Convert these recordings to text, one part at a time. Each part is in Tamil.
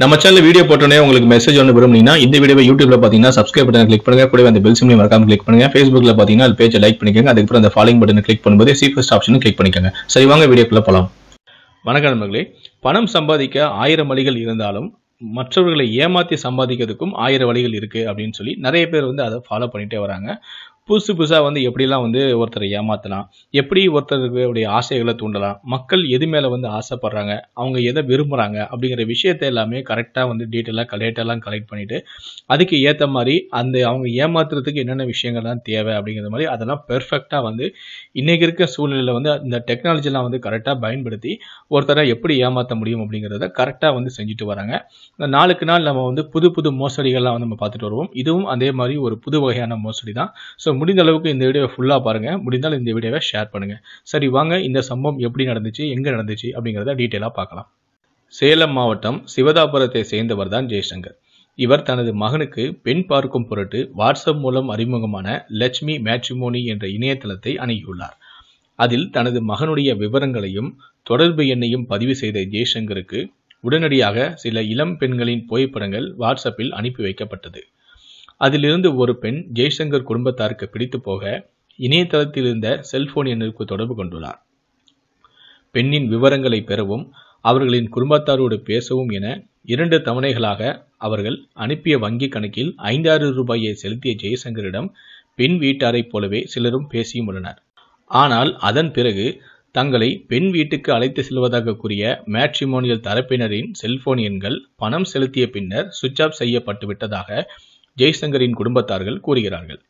நம்ம சேனல் வீடியோ போட்டோன்னே உங்களுக்கு மெசேஜ் ஒன்று விரும்புனீங்கன்னா இந்த வீடியோ யூடியூப்ல பார்த்தீங்கன்னா சப்ஸ்கிரைப் பட்டன் கிளிக் பண்ணுங்க கூட அந்த பெல் சிம்லையும் மறக்காம கிளிக் பண்ணுங்க ஃபேஸ்புக்ல பார்த்தீங்கன்னா அது பேஜை லைக் பண்ணிக்கோங்க அதுக்கப்புறம் அந்த ஃபாலோயிங் பட்டன் கிளிக் பண்ணும்போது சீஃபஸ்ட் ஆப்ஷன் கிளிக் பண்ணிக்கோங்க சரி வாங்க வீடியோக்குள்ள போலாம் வணக்கம் பணம் சம்பாதிக்க ஆயிரம் வழிகள் இருந்தாலும் மற்றவர்களை ஏமாற்றி சம்பாதிக்கிறதுக்கும் ஆயிரம் வழிகள் இருக்குது அப்படின்னு சொல்லி நிறைய பேர் வந்து அதை ஃபாலோ பண்ணிகிட்டே வராங்க புதுசு புதுசாக வந்து எப்படிலாம் வந்து ஒருத்தரை ஏமாற்றலாம் எப்படி ஒருத்தருடைய ஆசைகளை தூண்டலாம் மக்கள் எது மேலே வந்து ஆசைப்படுறாங்க அவங்க எதை விரும்புகிறாங்க அப்படிங்கிற விஷயத்த எல்லாமே கரெக்டாக வந்து டீட்டெயிலாக கலெக்டெல்லாம் கலெக்ட் பண்ணிவிட்டு அதுக்கு ஏற்ற மாதிரி அந்த அவங்க ஏமாத்துறதுக்கு என்னென்ன விஷயங்கள்லாம் தேவை அப்படிங்கிற மாதிரி அதெல்லாம் பெர்ஃபெக்டாக வந்து இன்றைக்கி இருக்க சூழ்நிலையில் வந்து இந்த டெக்னாலஜிலாம் வந்து கரெக்டாக பயன்படுத்தி ஒருத்தரை எப்படி ஏமாற்ற முடியும் அப்படிங்கிறத கரெக்டாக வந்து செஞ்சுட்டு வராங்க நாளுக்கு நாள் நம்ம வந்து புது புது மோசடிகள்லாம் வந்து நம்ம பார்த்துட்டு வருவோம் இதுவும் அதே மாதிரி ஒரு புது வகையான மோசடி தான் ஸோ முடிந்த அளவுக்கு இந்த வீடியோவை ஃபுல்லாக பாருங்கள் முடிந்தால் இந்த வீடியோவை ஷேர் பண்ணுங்கள் சரி வாங்க இந்த சம்பவம் எப்படி நடந்துச்சு எங்கே நடந்துச்சு அப்படிங்கிறத டீட்டெயிலாக பார்க்கலாம் சேலம் மாவட்டம் சிவதாபுரத்தை சேர்ந்தவர் தான் ஜெய்சங்கர் இவர் தனது மகனுக்கு பெண் பார்க்கும் பொருட்டு வாட்ஸ்அப் மூலம் அறிமுகமான லட்சுமி மேட்ரிமோனி என்ற இணையதளத்தை அணுகியுள்ளார் அதில் தனது மகனுடைய விவரங்களையும் தொடர்பு எண்ணையும் பதிவு செய்த ஜெய்சங்கருக்கு உடனடியாக சில இளம் பெண்களின் புகைப்படங்கள் வாட்ஸ்அப்பில் அனுப்பி வைக்கப்பட்டது அதிலிருந்து ஒரு பெண் ஜெய்சங்கர் குடும்பத்தாருக்கு பிடித்து போக இணையதளத்தில் இருந்த செல்போன் எண்ணிற்கு தொடர்பு கொண்டுள்ளார் பெண்ணின் விவரங்களை பெறவும் அவர்களின் குடும்பத்தாரோடு பேசவும் என இரண்டு தவணைகளாக அவர்கள் அனுப்பிய வங்கி கணக்கில் ஐந்தாயிரம் ரூபாயை செலுத்திய ஜெய்சங்கரிடம் பெண் வீட்டாரைப் போலவே சிலரும் பேசியும் உள்ளனர் ஆனால் அதன் பிறகு தங்களை பெண் வீட்டுக்கு அழைத்து செல்வதாக கூறிய மேட்ரிமோனியல் தரப்பினரின் செல்போன் எண்கள் பணம் செலுத்திய பின்னர் சுவிட்ச் ஆஃப் செய்யப்பட்டுவிட்டதாக ஜெய்சங்கரின் குடும்பத்தார்கள் கூறுகிறார்கள்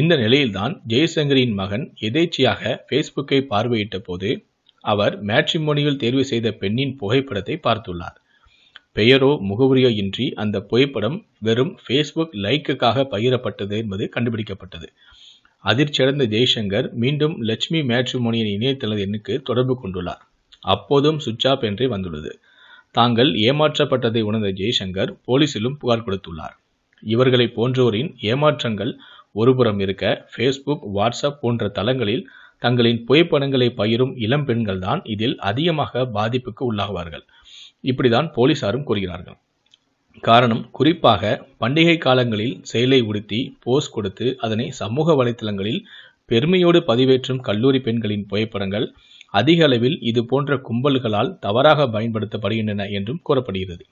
இந்த நிலையில்தான் ஜெய்சங்கரின் மகன் எதேச்சியாக ஃபேஸ்புக்கை பார்வையிட்ட போது அவர் மேட்ரிமோனியில் தேர்வு செய்த பெண்ணின் புகைப்படத்தை பார்த்துள்ளார் பெயரோ முகவரியோ இன்றி அந்த புகைப்படம் வெறும் ஃபேஸ்புக் லைக்குக்காக பகிரப்பட்டது என்பது கண்டுபிடிக்கப்பட்டது அதிர்ச்சியடைந்த ஜெய்சங்கர் மீண்டும் லட்சுமி மேட்ரிமோனியின் இணையதள எண்ணுக்கு தொடர்பு கொண்டுள்ளார் அப்போதும் சுவிட்ச் ஆப் என்றே வந்துள்ளது தாங்கள் ஏமாற்றப்பட்டதை உணர்ந்த ஜெய்சங்கர் போலீசிலும் புகார் கொடுத்துள்ளார் இவர்களை போன்றோரின் ஏமாற்றங்கள் ஒருபுறம் இருக்க ஃபேஸ்புக் வாட்ஸ்அப் போன்ற தளங்களில் தங்களின் புகைப்படங்களை பகிரும் இளம் தான் இதில் அதிகமாக பாதிப்புக்கு உள்ளாவார்கள் இப்படிதான் போலீசாரும் கூறுகிறார்கள் காரணம் குறிப்பாக பண்டிகை காலங்களில் செயலை உடுத்தி போஸ் கொடுத்து அதனை சமூக வலைத்தளங்களில் பெருமையோடு பதிவேற்றும் கல்லூரி பெண்களின் புகைப்படங்கள் அதிக அளவில் இது போன்ற கும்பல்களால் தவறாக பயன்படுத்தப்படுகின்றன என்றும் கூறப்படுகிறது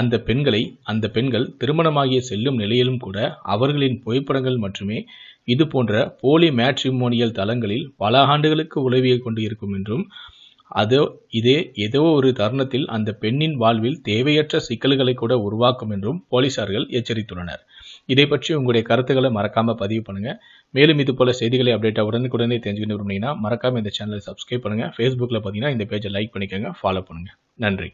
அந்த பெண்களை அந்த பெண்கள் திருமணமாகிய செல்லும் நிலையிலும் கூட அவர்களின் புகைப்படங்கள் மட்டுமே இது போன்ற போலி மேட்ரிமோனியல் தளங்களில் பல ஆண்டுகளுக்கு உளவியல் கொண்டு இருக்கும் என்றும் அதோ இதே ஏதோ ஒரு தருணத்தில் அந்த பெண்ணின் வாழ்வில் தேவையற்ற சிக்கல்களை கூட உருவாக்கும் என்றும் போலீசார்கள் எச்சரித்துள்ளனர் இதை பற்றி உங்களுடைய கருத்துக்களை மறக்காமல் பதிவு பண்ணுங்கள் மேலும் இது போல செய்திகளை அப்டேட்டாக உடனுக்குடனே தெரிஞ்சுக்கணும் அப்படின்னா மறக்காமல் இந்த சேனலை சப்ஸ்கிரைப் பண்ணுங்கள் ஃபேஸ்புக்கில் பார்த்தீங்கன்னா இந்த பேஜை லைக் பண்ணிக்கோங்க ஃபாலோ பண்ணுங்கள் நன்றி